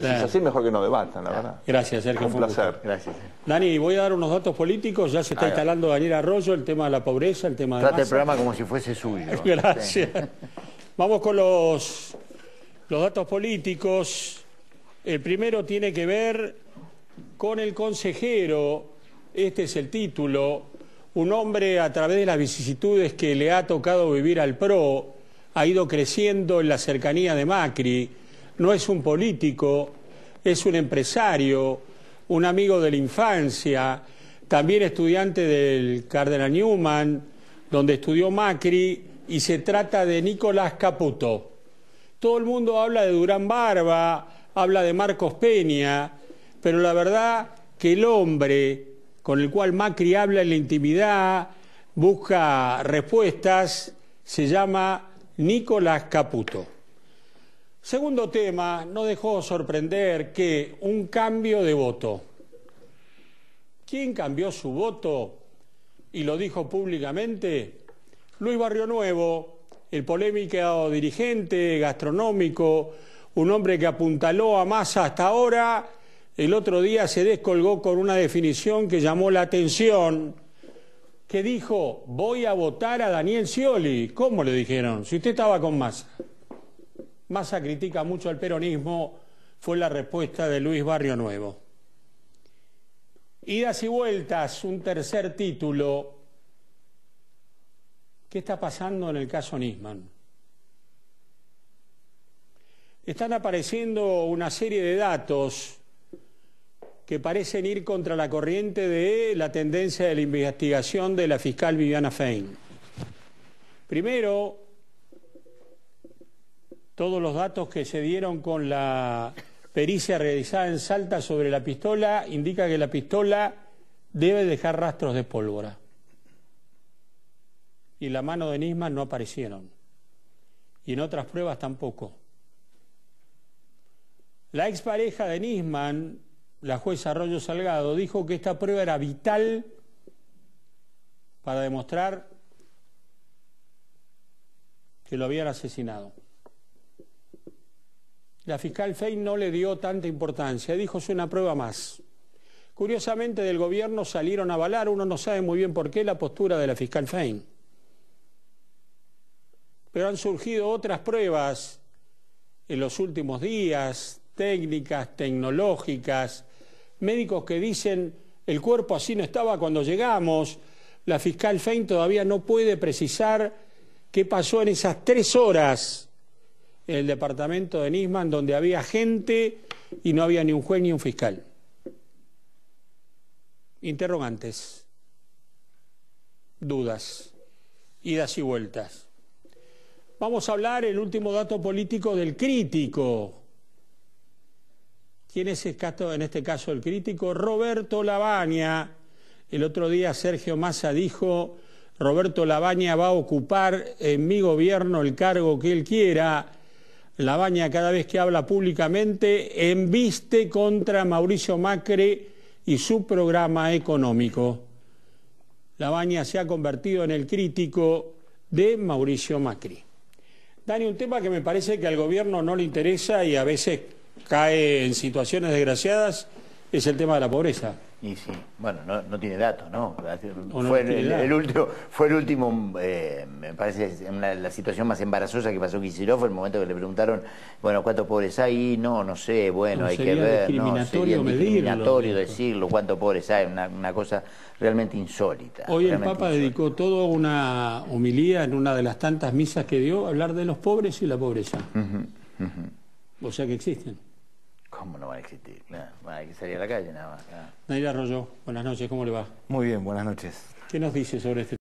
Si es así, mejor que no debatan, la verdad. Gracias, Sergio. Un placer. Gracias. Dani, voy a dar unos datos políticos. Ya se está instalando Daniel Arroyo, el tema de la pobreza, el tema de. Trata el programa como si fuese suyo. Gracias. Vamos con los, los datos políticos. El primero tiene que ver con el consejero. Este es el título. Un hombre, a través de las vicisitudes que le ha tocado vivir al PRO, ha ido creciendo en la cercanía de Macri no es un político, es un empresario, un amigo de la infancia, también estudiante del Cardenal Newman, donde estudió Macri, y se trata de Nicolás Caputo. Todo el mundo habla de Durán Barba, habla de Marcos Peña, pero la verdad que el hombre con el cual Macri habla en la intimidad, busca respuestas, se llama Nicolás Caputo. Segundo tema, no dejó sorprender que un cambio de voto. ¿Quién cambió su voto y lo dijo públicamente? Luis Barrio Nuevo, el polémico dirigente gastronómico, un hombre que apuntaló a masa hasta ahora, el otro día se descolgó con una definición que llamó la atención, que dijo, voy a votar a Daniel Scioli. ¿Cómo le dijeron? Si usted estaba con masa. Massa critica mucho al peronismo, fue la respuesta de Luis Barrio Nuevo. Idas y vueltas, un tercer título. ¿Qué está pasando en el caso Nisman? Están apareciendo una serie de datos que parecen ir contra la corriente de la tendencia de la investigación de la fiscal Viviana Fein. Primero, todos los datos que se dieron con la pericia realizada en Salta sobre la pistola indica que la pistola debe dejar rastros de pólvora. Y la mano de Nisman no aparecieron. Y en otras pruebas tampoco. La expareja de Nisman, la jueza Arroyo Salgado, dijo que esta prueba era vital para demostrar que lo habían asesinado. La fiscal Fein no le dio tanta importancia, dijo es una prueba más. Curiosamente del gobierno salieron a avalar, uno no sabe muy bien por qué, la postura de la fiscal Fein. Pero han surgido otras pruebas en los últimos días, técnicas, tecnológicas, médicos que dicen el cuerpo así no estaba cuando llegamos, la fiscal Fein todavía no puede precisar qué pasó en esas tres horas el departamento de Nisman donde había gente y no había ni un juez ni un fiscal. Interrogantes, dudas, idas y vueltas. Vamos a hablar el último dato político del crítico. ¿Quién es este en este caso el crítico? Roberto Labaña. El otro día Sergio Massa dijo, Roberto Labaña va a ocupar en mi gobierno el cargo que él quiera la Baña cada vez que habla públicamente enviste contra Mauricio Macri y su programa económico. La Baña se ha convertido en el crítico de Mauricio Macri. Dani, un tema que me parece que al gobierno no le interesa y a veces cae en situaciones desgraciadas es el tema de la pobreza. Y sí, bueno, no, tiene datos, ¿no? fue, el, último, fue el último, eh, me parece, la situación más embarazosa que pasó Quisiró fue el momento que le preguntaron, bueno, ¿cuántos pobres hay? No, no sé, bueno, hay que ver, ¿no? Sería discriminatorio decirlo, cuántos pobres hay, una, cosa realmente insólita. Hoy el Papa dedicó toda una homilía en una de las tantas misas que dio a hablar de los pobres y la pobreza. O sea que existen no van a existir? hay que salir a la calle nada más. Claro. rollo. Arroyo, buenas noches, ¿cómo le va? Muy bien, buenas noches. ¿Qué nos dice sobre este